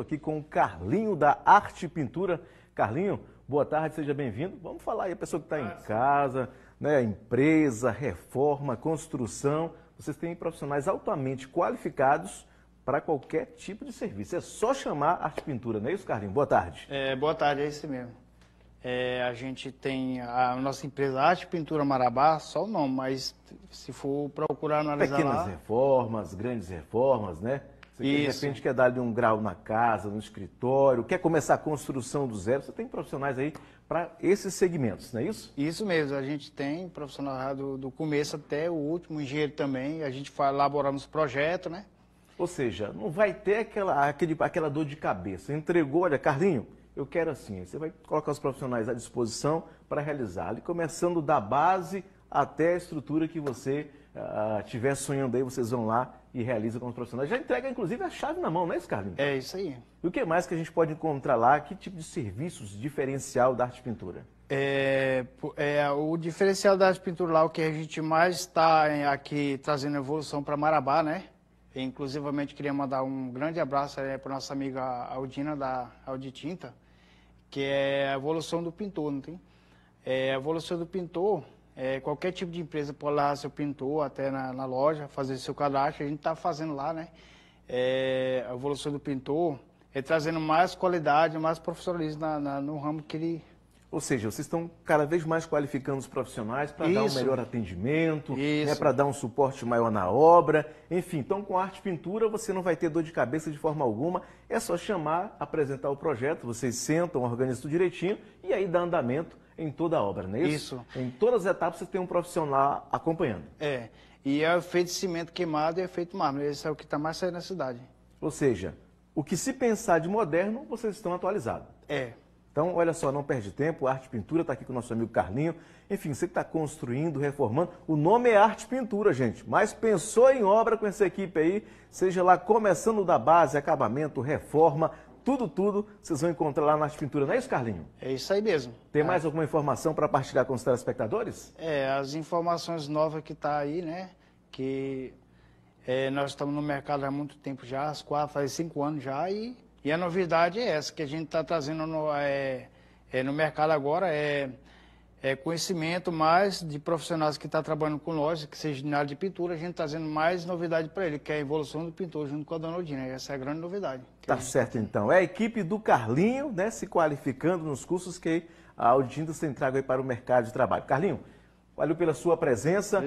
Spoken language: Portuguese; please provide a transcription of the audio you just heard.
Estou aqui com o Carlinho da Arte Pintura. Carlinho, boa tarde, seja bem-vindo. Vamos falar aí, a pessoa que está em casa, né, empresa, reforma, construção. Vocês têm profissionais altamente qualificados para qualquer tipo de serviço. É só chamar Arte Pintura, não é isso, Carlinho? Boa tarde. É, boa tarde, é isso mesmo. É, a gente tem a nossa empresa Arte Pintura Marabá, só o nome, mas se for procurar analisar Pequenas lá... reformas, grandes reformas, né? Você de repente quer dar-lhe um grau na casa, no escritório, quer começar a construção do zero. Você tem profissionais aí para esses segmentos, não é isso? Isso mesmo, a gente tem profissional do, do começo até o último, engenheiro também, a gente faz, elaboramos projeto, né? Ou seja, não vai ter aquela, aquele, aquela dor de cabeça. Entregou, olha, Carlinho, eu quero assim. Você vai colocar os profissionais à disposição para realizá-lo começando da base até a estrutura que você uh, tiver sonhando aí, vocês vão lá e realizam com os profissionais. Já entrega, inclusive, a chave na mão, não é isso, Carlinhos? É isso aí. E o que mais que a gente pode encontrar lá? Que tipo de serviços diferencial da arte pintura? É, é, o diferencial da arte pintura lá, o que a gente mais está é, aqui trazendo evolução para Marabá, né? Inclusivamente, queria mandar um grande abraço é, para nossa amiga Aldina, da Tinta, que é a evolução do pintor, não tem? É, a evolução do pintor é, qualquer tipo de empresa pode lá, seu pintor, até na, na loja, fazer seu cadastro. A gente está fazendo lá, né? É, a evolução do pintor é trazendo mais qualidade, mais profissionalismo na, na, no ramo que ele ou seja, vocês estão cada vez mais qualificando os profissionais para dar um melhor atendimento, né, para dar um suporte maior na obra. Enfim, então com arte e pintura você não vai ter dor de cabeça de forma alguma. É só chamar, apresentar o projeto, vocês sentam, organizam tudo direitinho e aí dá andamento em toda a obra, não é isso? Isso. Em todas as etapas você tem um profissional acompanhando. É. E é feito cimento queimado e é feito mármore. Esse é o que está mais saindo na cidade. Ou seja, o que se pensar de moderno, vocês estão atualizados. É. Então, olha só, não perde tempo, Arte Pintura está aqui com o nosso amigo Carlinho. Enfim, você que está construindo, reformando, o nome é Arte Pintura, gente. Mas pensou em obra com essa equipe aí, seja lá começando da base, acabamento, reforma, tudo, tudo, vocês vão encontrar lá nas pinturas, não é isso, Carlinho? É isso aí mesmo. Tem mais é. alguma informação para partilhar com os telespectadores? É, as informações novas que está aí, né? Que é, nós estamos no mercado há muito tempo já, quatro, faz cinco anos já, e, e a novidade é essa, que a gente está trazendo no, é, é, no mercado agora é é, conhecimento, mais de profissionais que estão tá trabalhando com lojas, que seja na área de pintura, a gente está trazendo mais novidade para ele, que é a evolução do pintor junto com a Dona Odina. Essa é a grande novidade. Tá gente... É certo, então. É a equipe do Carlinho, né, se qualificando nos cursos que a Odina se entrega aí para o mercado de trabalho. Carlinho, valeu pela sua presença.